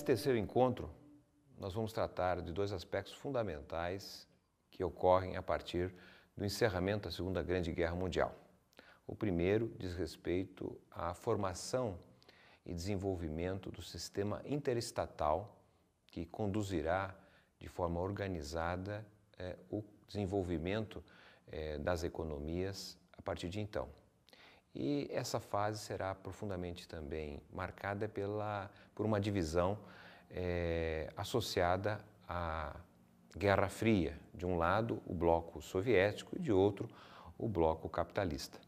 Nesse terceiro encontro, nós vamos tratar de dois aspectos fundamentais que ocorrem a partir do encerramento da Segunda Grande Guerra Mundial. O primeiro diz respeito à formação e desenvolvimento do sistema interestatal que conduzirá de forma organizada é, o desenvolvimento é, das economias a partir de então. E essa fase será profundamente também marcada pela, por uma divisão é, associada à Guerra Fria. De um lado, o bloco soviético e de outro, o bloco capitalista.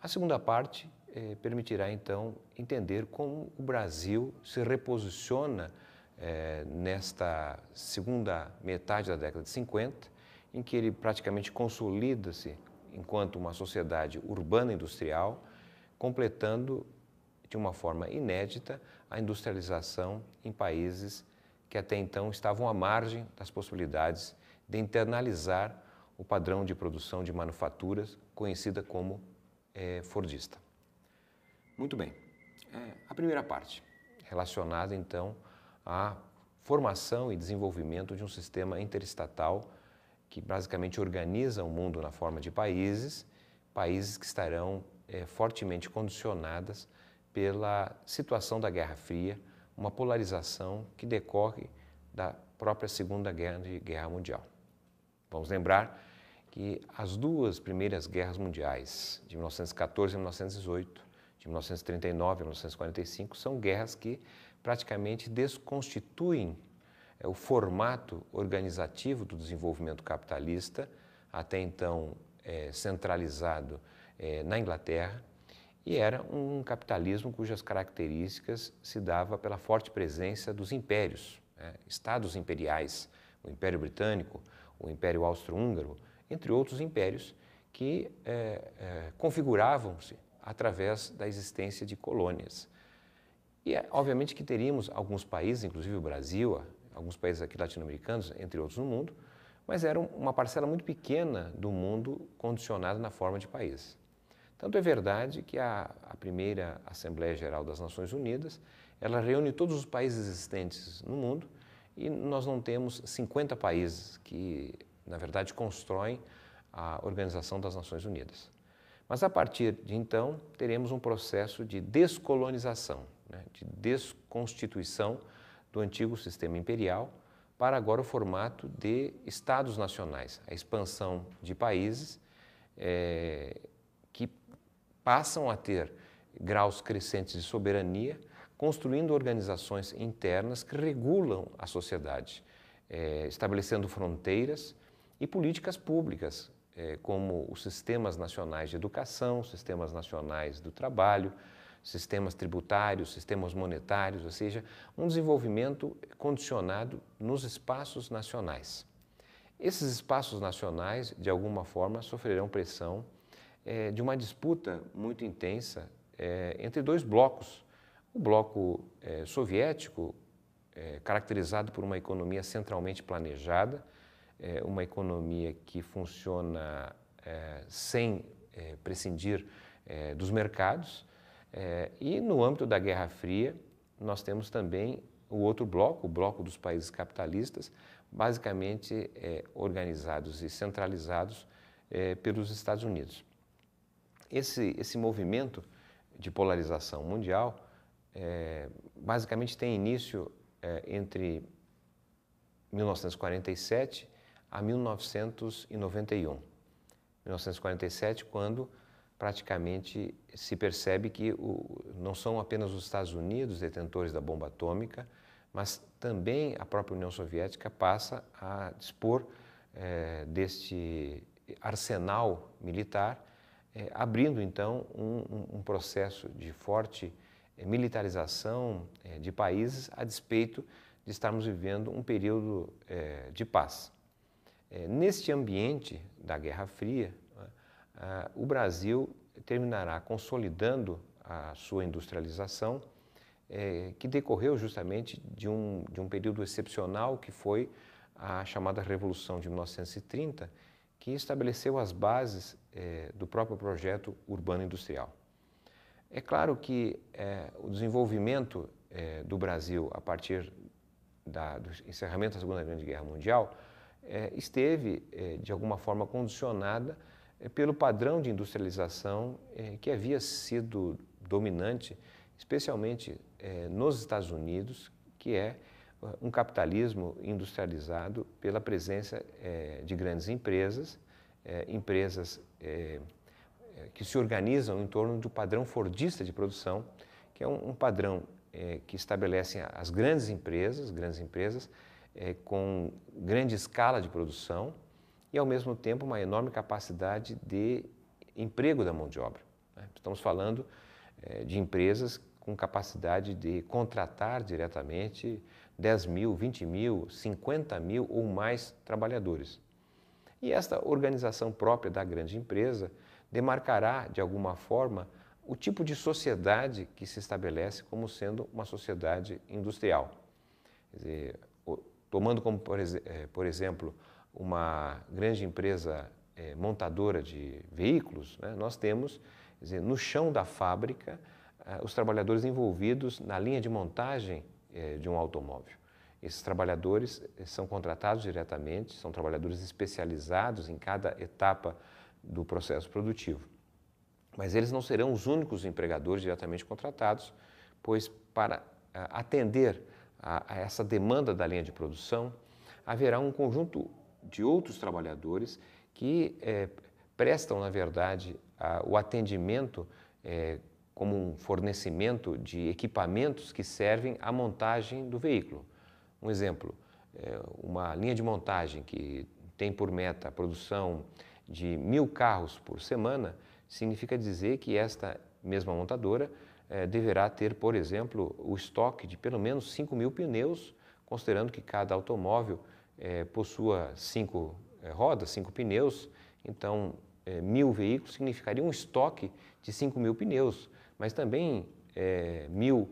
A segunda parte eh, permitirá então entender como o Brasil se reposiciona eh, nesta segunda metade da década de 50, em que ele praticamente consolida-se enquanto uma sociedade urbana industrial, completando de uma forma inédita, a industrialização em países que até então estavam à margem das possibilidades de internalizar o padrão de produção de manufaturas conhecida como é, Fordista. Muito bem. É, a primeira parte, relacionada então à formação e desenvolvimento de um sistema interestatal que basicamente organiza o mundo na forma de países, países que estarão é, fortemente condicionadas pela situação da Guerra Fria, uma polarização que decorre da própria Segunda Guerra, Guerra Mundial. Vamos lembrar que as duas primeiras guerras mundiais, de 1914 e 1918, de 1939 a 1945, são guerras que praticamente desconstituem eh, o formato organizativo do desenvolvimento capitalista, até então é, centralizado é, na Inglaterra, e era um capitalismo cujas características se dava pela forte presença dos impérios, né? estados imperiais, o Império Britânico, o Império Austro-Húngaro, entre outros impérios que é, é, configuravam-se através da existência de colônias. E, é, obviamente, que teríamos alguns países, inclusive o Brasil, alguns países aqui latino-americanos, entre outros no mundo, mas era uma parcela muito pequena do mundo condicionado na forma de país. Tanto é verdade que a, a primeira Assembleia Geral das Nações Unidas, ela reúne todos os países existentes no mundo e nós não temos 50 países que, na verdade, constroem a Organização das Nações Unidas. Mas a partir de então, teremos um processo de descolonização, né, de desconstituição do antigo sistema imperial para agora o formato de estados nacionais, a expansão de países é, que passam a ter graus crescentes de soberania, construindo organizações internas que regulam a sociedade, é, estabelecendo fronteiras e políticas públicas, é, como os sistemas nacionais de educação, sistemas nacionais do trabalho, sistemas tributários, sistemas monetários, ou seja, um desenvolvimento condicionado nos espaços nacionais. Esses espaços nacionais, de alguma forma, sofrerão pressão é, de uma disputa muito intensa é, entre dois blocos. O bloco é, soviético, é, caracterizado por uma economia centralmente planejada, é, uma economia que funciona é, sem prescindir dos mercados, e no âmbito da Guerra Fria, nós temos também o outro bloco, o bloco dos países capitalistas, basicamente organizados e centralizados pelos Estados Unidos esse, esse movimento de polarização mundial é, basicamente tem início é, entre 1947 a 1991. 1947, quando praticamente se percebe que o, não são apenas os Estados Unidos detentores da bomba atômica, mas também a própria União Soviética passa a dispor é, deste arsenal militar é, abrindo então um, um, processo de forte é, militarização é, de países a despeito de estarmos vivendo um período é, de paz. É, neste ambiente da Guerra Fria, né, o Brasil terminará consolidando a sua industrialização, é, que decorreu justamente de um, de um período excepcional que foi a chamada Revolução de 1930 que estabeleceu as bases eh, do próprio projeto urbano industrial. É claro que eh, o desenvolvimento eh, do Brasil a partir da, do encerramento da Segunda Grande Guerra Mundial esteve, de alguma forma, condicionada pelo padrão de industrialização que havia sido dominante, especialmente nos Estados Unidos, que é um capitalismo industrializado pela presença é, de grandes empresas, é, empresas é, que se organizam em torno do padrão fordista de produção, que é um, um padrão que estabelecem as grandes empresas, grandes empresas com grande escala de produção e, ao mesmo tempo, uma enorme capacidade de emprego da mão de obra. Né? Estamos falando de empresas com capacidade de contratar diretamente 10 mil, 20 mil, 50 mil ou mais trabalhadores. E esta organização própria da grande empresa demarcará, de alguma forma, o tipo de sociedade que se estabelece como sendo uma sociedade industrial. Dizer, tomando como, eh, por exemplo, uma grande empresa eh, montadora de veículos, né, nós temos dizer, no chão da fábrica ah, os trabalhadores envolvidos na linha de montagem é, de um automóvel. Esses trabalhadores eh, são contratados diretamente, são trabalhadores especializados em cada etapa do processo produtivo. Mas eles não serão os únicos empregadores diretamente contratados, pois para eh, atender a, essa demanda da linha de produção, haverá um conjunto de outros trabalhadores que é, prestam, na verdade, a, o atendimento é, como um fornecimento de equipamentos que servem à montagem do veículo. Um exemplo, é, uma linha de montagem que tem por meta a produção de mil carros por semana, significa dizer que esta mesma montadora é, deverá ter, por exemplo, o estoque de pelo menos 5 mil pneus, considerando que cada automóvel é, possua cinco rodas, cinco pneus, então mil veículos significaria um estoque de 5 mil pneus mas também é, mil,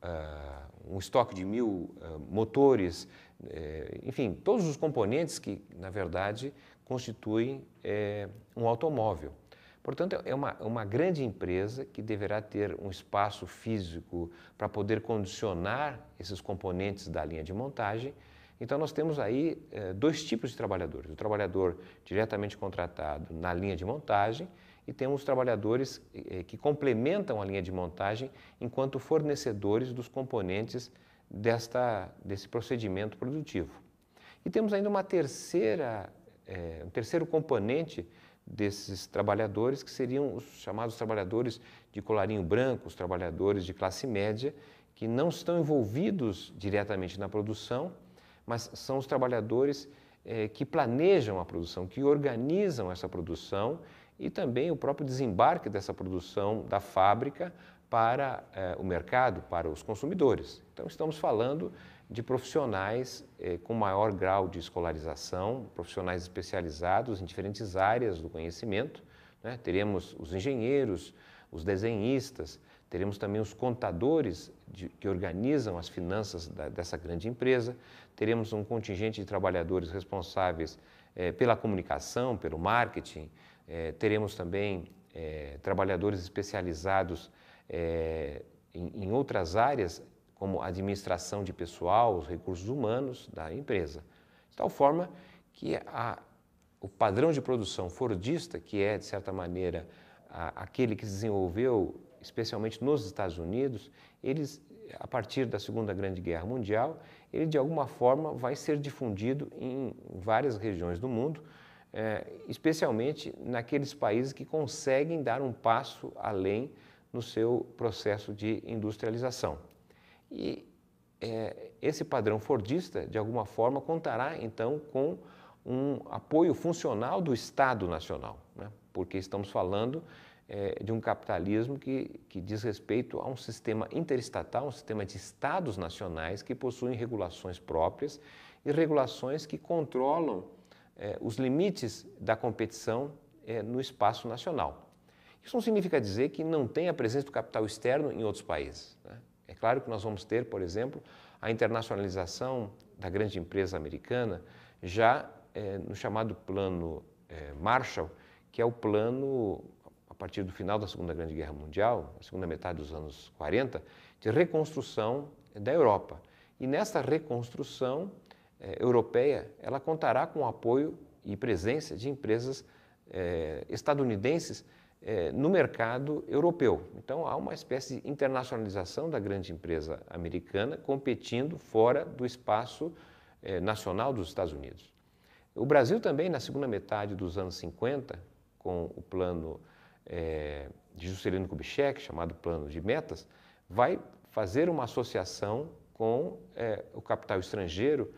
uh, um estoque de mil uh, motores, é, enfim, todos os componentes que, na verdade, constituem é, um automóvel. Portanto, é uma, uma grande empresa que deverá ter um espaço físico para poder condicionar esses componentes da linha de montagem. Então, nós temos aí é, dois tipos de trabalhadores: o trabalhador diretamente contratado na linha de montagem e temos trabalhadores eh, eh, que complementam a linha de montagem enquanto fornecedores dos componentes desta, desse procedimento produtivo. E temos ainda uma terceira, é, um terceiro componente desses trabalhadores, que seriam os chamados trabalhadores de colarinho branco, os trabalhadores de classe média, que não estão envolvidos diretamente na produção, mas são os trabalhadores é, que planejam a produção, que organizam essa produção e também o próprio desembarque dessa produção da fábrica para eh, o mercado, para os consumidores. Então, estamos falando de profissionais eh, com maior grau de escolarização, profissionais especializados em diferentes áreas do conhecimento. Né? Teremos os engenheiros, os desenhistas, teremos também os contadores de, que organizam as finanças da, dessa grande empresa, teremos um contingente de trabalhadores responsáveis eh, pela comunicação, pelo marketing, é, teremos também é, trabalhadores especializados é, em, em, outras áreas, como administração de pessoal, os recursos humanos da empresa. De tal forma que a, o padrão de produção fordista, que é, de certa maneira, a, aquele que se desenvolveu especialmente nos Estados Unidos, eles, a partir da Segunda Grande Guerra Mundial, ele de alguma forma vai ser difundido em várias regiões do mundo, é, especialmente naqueles países que conseguem dar um passo além no seu processo de industrialização. E é, esse padrão Fordista, de alguma forma, contará então com um apoio funcional do Estado Nacional, né? porque estamos falando é, de um capitalismo que, que diz respeito a um sistema interestatal, um sistema de Estados nacionais que possuem regulações próprias e regulações que controlam é, os limites da competição é, no espaço nacional. Isso não significa dizer que não tem a presença do capital externo em outros países. Né? É claro que nós vamos ter, por exemplo, a internacionalização da grande empresa americana já é, no chamado plano Marshall, que é o plano a partir do final da Segunda Grande Guerra Mundial, a segunda metade dos anos 40, de reconstrução da Europa. E nessa reconstrução, eh, europeia, ela contará com o apoio e presença de empresas eh, estadunidenses eh, no mercado europeu. Então, há uma espécie de internacionalização da grande empresa americana competindo fora do espaço eh, nacional dos Estados Unidos. O Brasil também, na segunda metade dos anos 50, com o plano de Juscelino Kubitschek, chamado Plano de Metas, vai fazer uma associação com é, o capital estrangeiro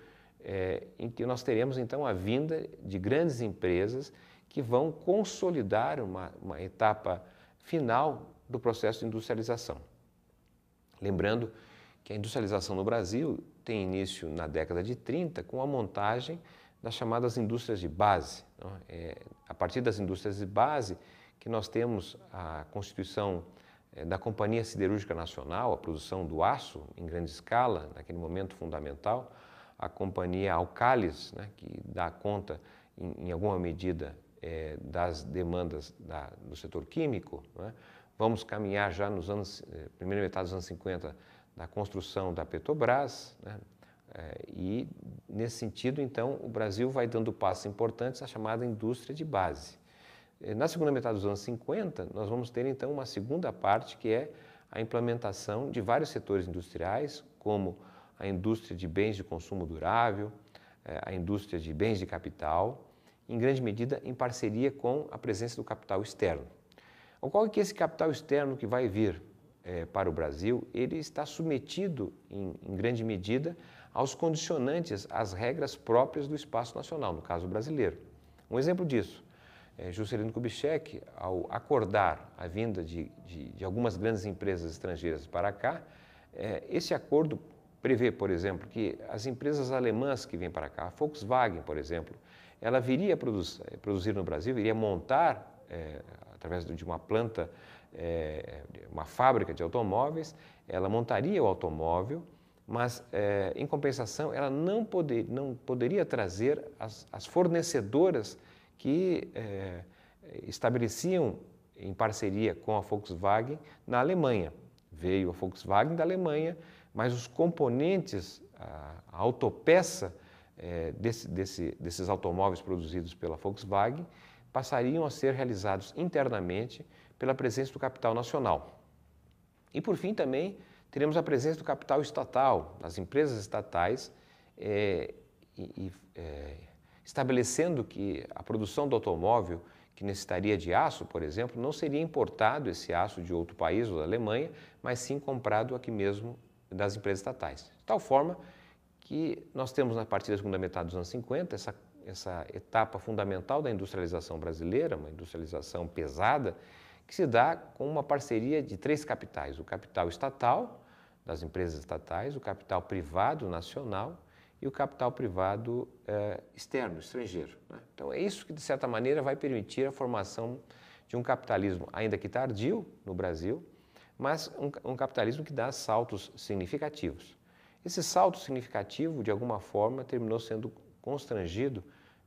é, em que nós teremos então a vinda de grandes empresas que vão consolidar uma, uma etapa final do processo de industrialização. Lembrando que a industrialização no Brasil tem início na década de 30 com a montagem das chamadas indústrias de base. É? é, a partir das indústrias de base que nós temos a constituição é, da Companhia Siderúrgica Nacional, a produção do aço em grande escala, naquele momento fundamental, a companhia Alcalis, né, que dá conta, em, em alguma medida, é, das demandas da, do setor químico. Né? Vamos caminhar já nos anos, eh, primeira metade dos anos 50, da construção da Petrobras, né? É, e, nesse sentido, então, o Brasil vai dando passos importantes à chamada indústria de base. Eh, na segunda metade dos anos 50, nós vamos ter, então, uma segunda parte que é a implementação de vários setores industriais, como a indústria de bens de consumo durável, eh, a indústria de bens de capital, em grande medida em parceria com a presença do capital externo. O então, qual é que é esse capital externo que vai vir é, para o Brasil, ele está submetido em, em grande medida aos condicionantes, às regras próprias do espaço nacional, no caso brasileiro. Um exemplo disso, é, Juscelino Kubitschek, ao acordar a vinda de, de, de algumas grandes empresas estrangeiras para cá, é, esse acordo prevê, por exemplo, que as empresas alemãs que vêm para cá, a Volkswagen, por exemplo, ela viria a produzir, eh, produzir no Brasil, iria montar, é, através de uma planta, é, uma fábrica de automóveis, ela montaria o automóvel, mas, é, em compensação, ela não, poder, não poderia trazer as, as fornecedoras que estabeleciam em parceria com a Volkswagen na Alemanha. Veio a Volkswagen da Alemanha, mas os componentes, a, autopeça é, desse, desse, desses automóveis produzidos pela Volkswagen passariam a ser realizados internamente pela presença do capital nacional. E por fim também teremos a presença do capital estatal, das empresas estatais, é, e, é, estabelecendo que a produção do automóvel que necessitaria de aço, por exemplo, não seria importado esse aço de outro país ou da Alemanha, mas sim comprado aqui mesmo das empresas estatais. De tal forma que nós temos na partir da segunda metade dos anos 50 essa, essa etapa fundamental da industrialização brasileira, uma industrialização pesada, que se dá com uma parceria de três capitais: o capital estatal, das empresas estatais, o capital privado nacional e o capital privado eh, externo, estrangeiro. Né? Então, é isso que, de certa maneira, vai permitir a formação de um capitalismo, ainda que tardio, no Brasil, mas um, um capitalismo que dá saltos significativos. Esse salto significativo, de alguma forma, terminou sendo constrangido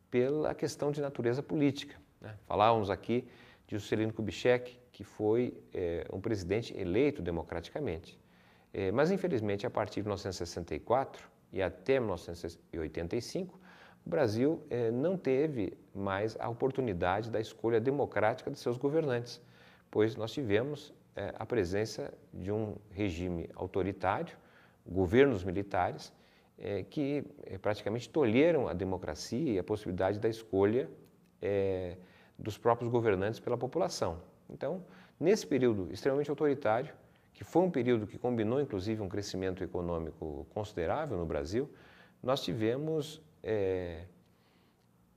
pela questão de natureza política. Né? Falávamos aqui de Juscelino Kubitschek, que foi é, um presidente eleito democraticamente. É, mas, infelizmente, a partir de 1964 e até 1985, o Brasil eh, não teve mais a oportunidade da escolha democrática de seus governantes, pois nós tivemos é, a presença de um regime autoritário, governos militares, é, que é, praticamente tolheram a democracia e a possibilidade da escolha é, dos próprios governantes pela população. Então, nesse período extremamente autoritário, que foi um período que combinou inclusive um crescimento econômico considerável no Brasil, nós tivemos é,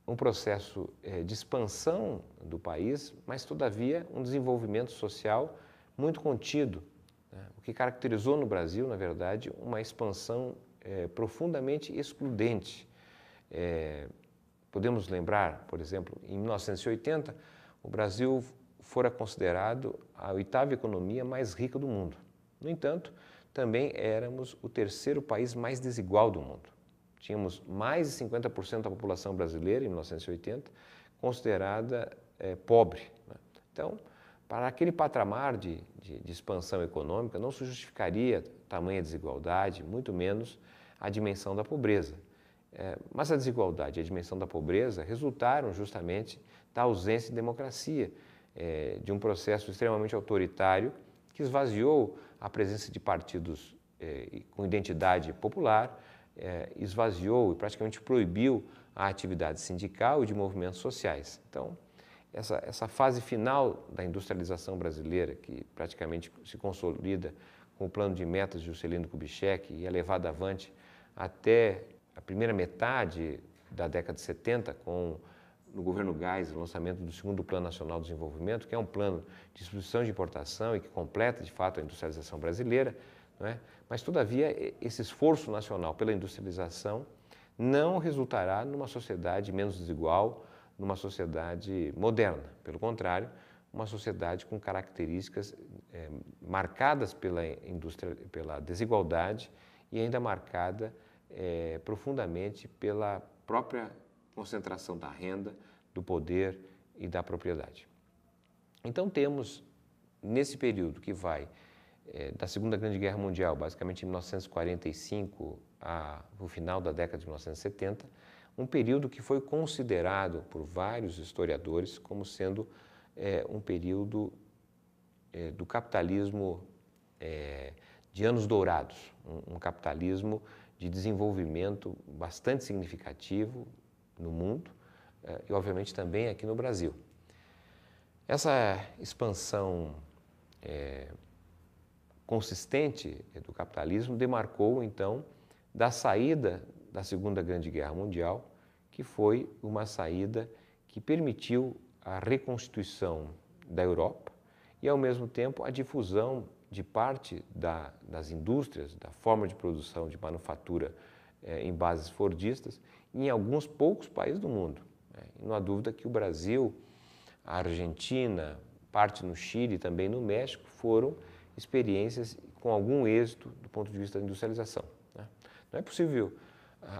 um processo é, de expansão do país, mas todavia um desenvolvimento social muito contido, né? o que caracterizou no Brasil, na verdade, uma expansão é, profundamente excludente. É, podemos lembrar, por exemplo, em 1980, o Brasil fora considerado a oitava economia mais rica do mundo. No entanto, também éramos o terceiro país mais desigual do mundo. Tínhamos mais de 50% da população brasileira, em 1980, considerada é, pobre. Né? Então, para aquele patamar de, de, de expansão econômica, não se justificaria tamanha desigualdade, muito menos a dimensão da pobreza. É, mas a desigualdade e a dimensão da pobreza resultaram justamente da ausência de democracia, é, de um processo extremamente autoritário que esvaziou a presença de partidos é, com identidade popular, é, esvaziou e praticamente proibiu a atividade sindical e de movimentos sociais. Então, essa, essa fase final da industrialização brasileira, que praticamente se consolida com o plano de metas de Juscelino Kubitschek e é levada avante até a primeira metade da década de 70, com no governo Gás o lançamento do segundo Plano Nacional de Desenvolvimento, que é um plano de substituição de importação e que completa, de fato, a industrialização brasileira. É? Mas, todavia, esse esforço nacional pela industrialização não resultará numa sociedade menos desigual, numa sociedade moderna. Pelo contrário, uma sociedade com características é, marcadas pela, indústria, pela desigualdade e ainda marcada é, profundamente pela própria concentração da renda, do poder e da propriedade. Então temos, nesse período que vai é, da Segunda Grande Guerra Mundial, basicamente em 1945 ao o final da década de 1970, um período que foi considerado por vários historiadores como sendo é, um período é, do capitalismo é, de anos dourados, um, um capitalismo de desenvolvimento bastante significativo no mundo é, e, obviamente, também aqui no Brasil. Essa expansão é, consistente do capitalismo demarcou, então, da saída da Segunda Grande Guerra Mundial, que foi uma saída que permitiu a reconstituição da Europa e, ao mesmo tempo, a difusão de parte da, das indústrias, da forma de produção de manufatura eh, em bases fordistas, em alguns poucos países do mundo. Né? Não há dúvida que o Brasil, a Argentina, parte no Chile e também no México foram experiências com algum êxito do ponto de vista da industrialização. Né? Não é possível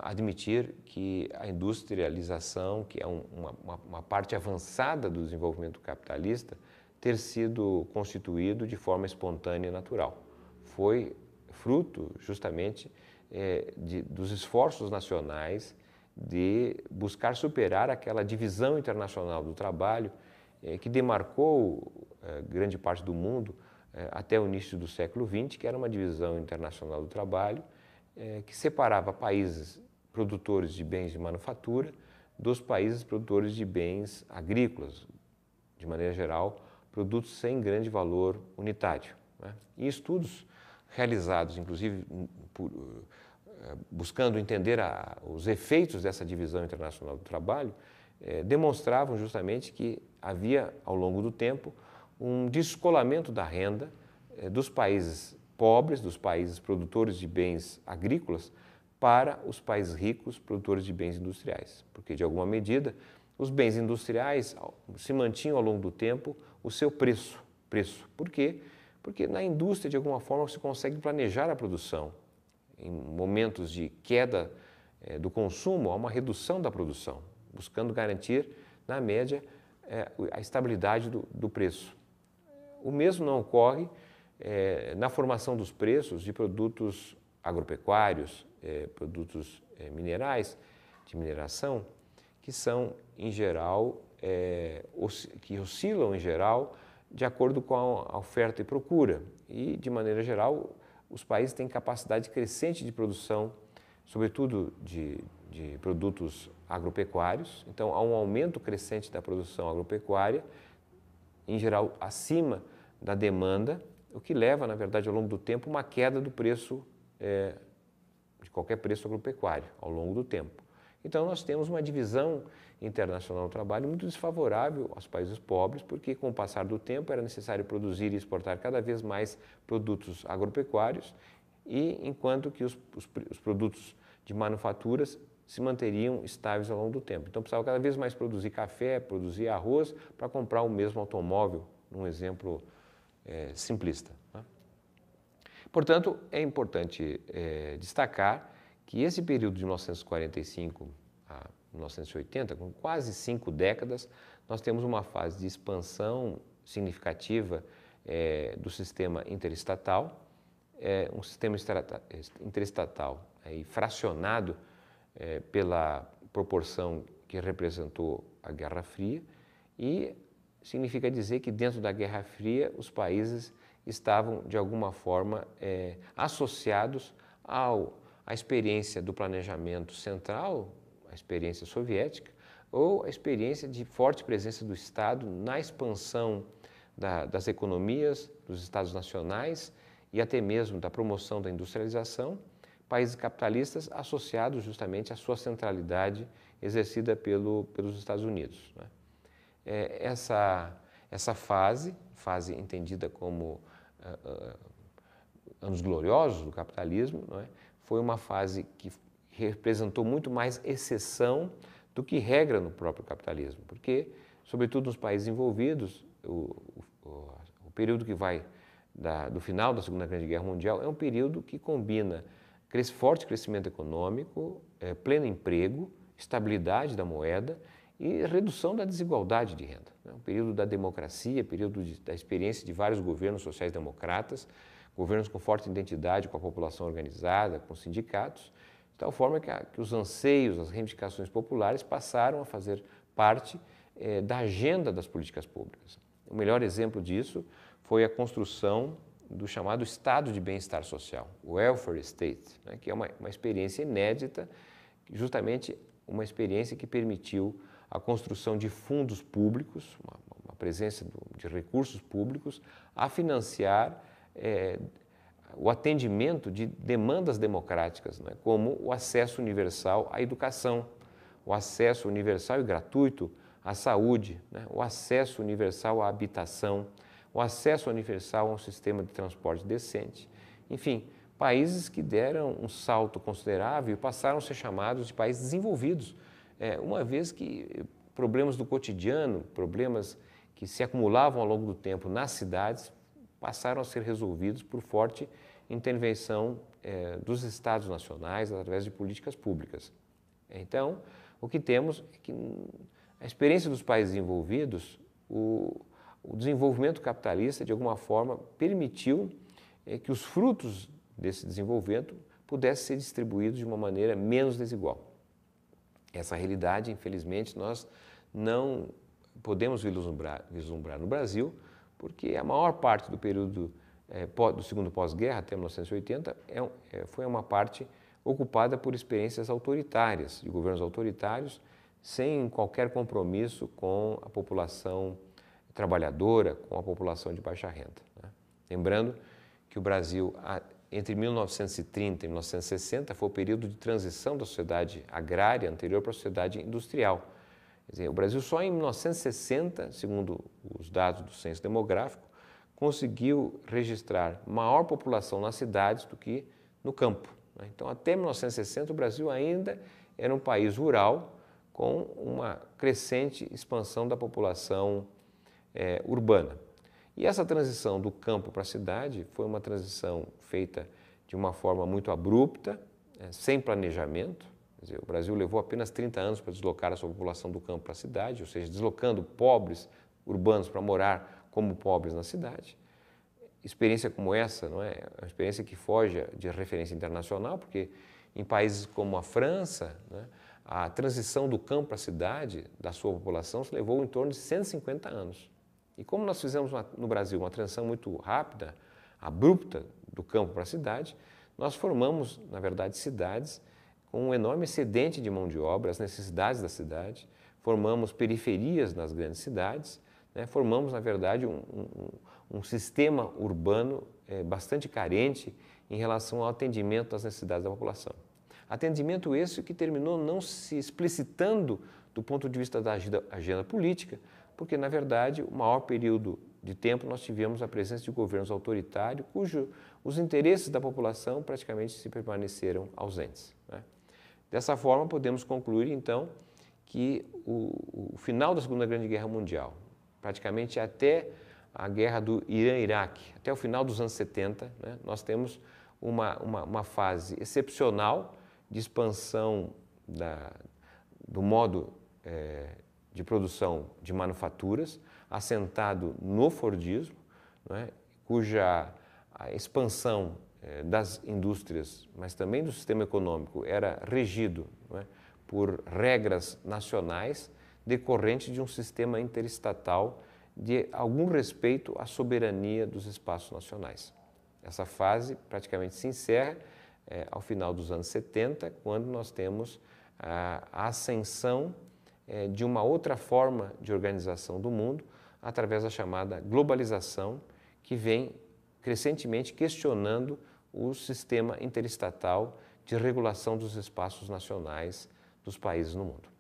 admitir que a industrialização, que é um, uma, uma, parte avançada do desenvolvimento capitalista, ter sido constituído de forma espontânea e natural. Foi fruto justamente é, de, dos esforços nacionais de buscar superar aquela divisão internacional do trabalho é, que demarcou é, grande parte do mundo é, até o início do século XX, que era uma divisão internacional do trabalho é, que separava países produtores de bens de manufatura dos países produtores de bens agrícolas, de maneira geral, produtos sem grande valor unitário. Né? E estudos realizados, inclusive, hum, por, eh, buscando entender a, os efeitos dessa divisão internacional do trabalho, eh, demonstravam justamente que havia, ao longo do tempo, um descolamento da renda eh, dos países pobres, dos países produtores de bens agrícolas, para os países ricos, produtores de bens industriais. Porque, de alguma medida, os bens industriais se mantinham ao longo do tempo o seu preço. preço. Por quê? Porque na indústria, de alguma forma, se consegue planejar a produção. Em momentos de queda eh, do consumo, há uma redução da produção, buscando garantir, na média, eh, a estabilidade do, do preço. O mesmo não ocorre é, na formação dos preços de produtos agropecuários, é, produtos é, minerais, de mineração, que são, em geral, é, os, que oscilam, em geral, de acordo com a oferta e procura. E, de maneira geral, os países têm capacidade crescente de produção, sobretudo de, de produtos agropecuários. Então, há um aumento crescente da produção agropecuária, em geral, acima da demanda o que leva, na verdade, ao longo do tempo, uma queda do preço, é, de qualquer preço agropecuário, ao longo do tempo. Então, nós temos uma divisão internacional do trabalho muito desfavorável aos países pobres, porque com o passar do tempo era necessário produzir e exportar cada vez mais produtos agropecuários, e enquanto que os, os, os produtos de manufaturas se manteriam estáveis ao longo do tempo. Então, precisava cada vez mais produzir café, produzir arroz, para comprar o mesmo automóvel, num exemplo é, simplista. Né? Portanto, é importante é, destacar que esse período de 1945 a 1980, com quase cinco décadas, nós temos uma fase de expansão significativa é, do sistema interestatal, é, um sistema é, interestatal aí, fracionado é, pela proporção que representou a Guerra Fria e significa dizer que dentro da Guerra Fria os países estavam de alguma forma é, associados ao a experiência do planejamento central, a experiência soviética, ou a experiência de forte presença do Estado na expansão da, das economias, dos Estados nacionais e até mesmo da promoção da industrialização, países capitalistas associados justamente à sua centralidade exercida pelo, pelos Estados Unidos. Né? é, essa, essa fase, fase entendida como uh, uh, anos gloriosos do capitalismo, é? foi uma fase que representou muito mais exceção do que regra no próprio capitalismo, porque, sobretudo nos países envolvidos, o, o, o período que vai da, do final da Segunda Grande Guerra Mundial é um período que combina forte crescimento econômico, é, pleno emprego, estabilidade da moeda e redução da desigualdade de renda. Né? O período da democracia, período de, da experiência de vários governos sociais-democratas, governos com forte identidade com a população organizada, com sindicatos, de tal forma que, a, que os anseios, as reivindicações populares passaram a fazer parte eh, da agenda das políticas públicas. O melhor exemplo disso foi a construção do chamado Estado de Bem-Estar Social, o Welfare State, né? que é uma, uma experiência inédita, justamente uma experiência que permitiu a construção de fundos públicos, uma, uma presença do, de recursos públicos, a financiar é, o atendimento de demandas democráticas, né, como o acesso universal à educação, o acesso universal e gratuito à saúde, né, o acesso universal à habitação, o acesso universal a um sistema de transporte decente. Enfim, países que deram um salto considerável e passaram a ser chamados de países desenvolvidos, é, uma vez que problemas do cotidiano, problemas que se acumulavam ao longo do tempo nas cidades, passaram a ser resolvidos por forte intervenção é, dos estados nacionais através de políticas públicas. Então, o que temos é que a experiência dos países envolvidos, o, o desenvolvimento capitalista, de alguma forma, permitiu é, que os frutos desse desenvolvimento pudessem ser distribuídos de uma maneira menos desigual. Essa realidade, infelizmente, nós não podemos vislumbrar, vislumbrar no Brasil, porque a maior parte do período é, do segundo pós-guerra, até 1980, é, é, foi uma parte ocupada por experiências autoritárias, de governos autoritários, sem qualquer compromisso com a população trabalhadora, com a população de baixa renda. Né? Lembrando que o Brasil, entre 1930 e 1960 foi o período de transição da sociedade agrária anterior para a sociedade industrial. Dizer, o Brasil só em 1960, segundo os dados do censo demográfico, conseguiu registrar maior população nas cidades do que no campo. Né? Então, até 1960, o Brasil ainda era um país rural com uma crescente expansão da população é, urbana. E essa transição do campo para a cidade foi uma transição feita de uma forma muito abrupta, é, sem planejamento. Dizer, o Brasil levou apenas 30 anos para deslocar a sua população do campo para a cidade, ou seja, deslocando pobres urbanos para morar como pobres na cidade. Experiência como essa, não é? é uma experiência que foge de referência internacional, porque em países como a França, né, a transição do campo para a cidade da sua população levou em torno de 150 anos. E como nós fizemos uma, no Brasil uma transição muito rápida, abrupta do campo para a cidade, nós formamos, na verdade, cidades com um enorme excedente de mão de obra, as necessidades da cidade, formamos periferias nas grandes cidades, né? formamos, na verdade, um, um, um sistema urbano é, bastante carente em relação ao atendimento às necessidades da população. Atendimento esse que terminou não se explicitando do ponto de vista da agenda, agenda política, porque, na verdade, o maior período de tempo nós tivemos a presença de governos autoritários cujos os interesses da população praticamente se permaneceram ausentes. Né? Dessa forma, podemos concluir, então, que o, o, final da Segunda Grande Guerra Mundial, praticamente até a guerra do Irã-Iraque, até o final dos anos 70, né, nós temos uma, uma, uma, fase excepcional de expansão da, do modo é, de produção de manufaturas, assentado no Fordismo, né, cuja expansão eh, das indústrias, mas também do sistema econômico, era regido né, por regras nacionais decorrente de um sistema interestatal de algum respeito à soberania dos espaços nacionais. Essa fase praticamente se encerra eh, ao final dos anos 70, quando nós temos a ascensão é, de uma outra forma de organização do mundo, através da chamada globalização, que vem crescentemente questionando o sistema interestatal de regulação dos espaços nacionais dos países no mundo.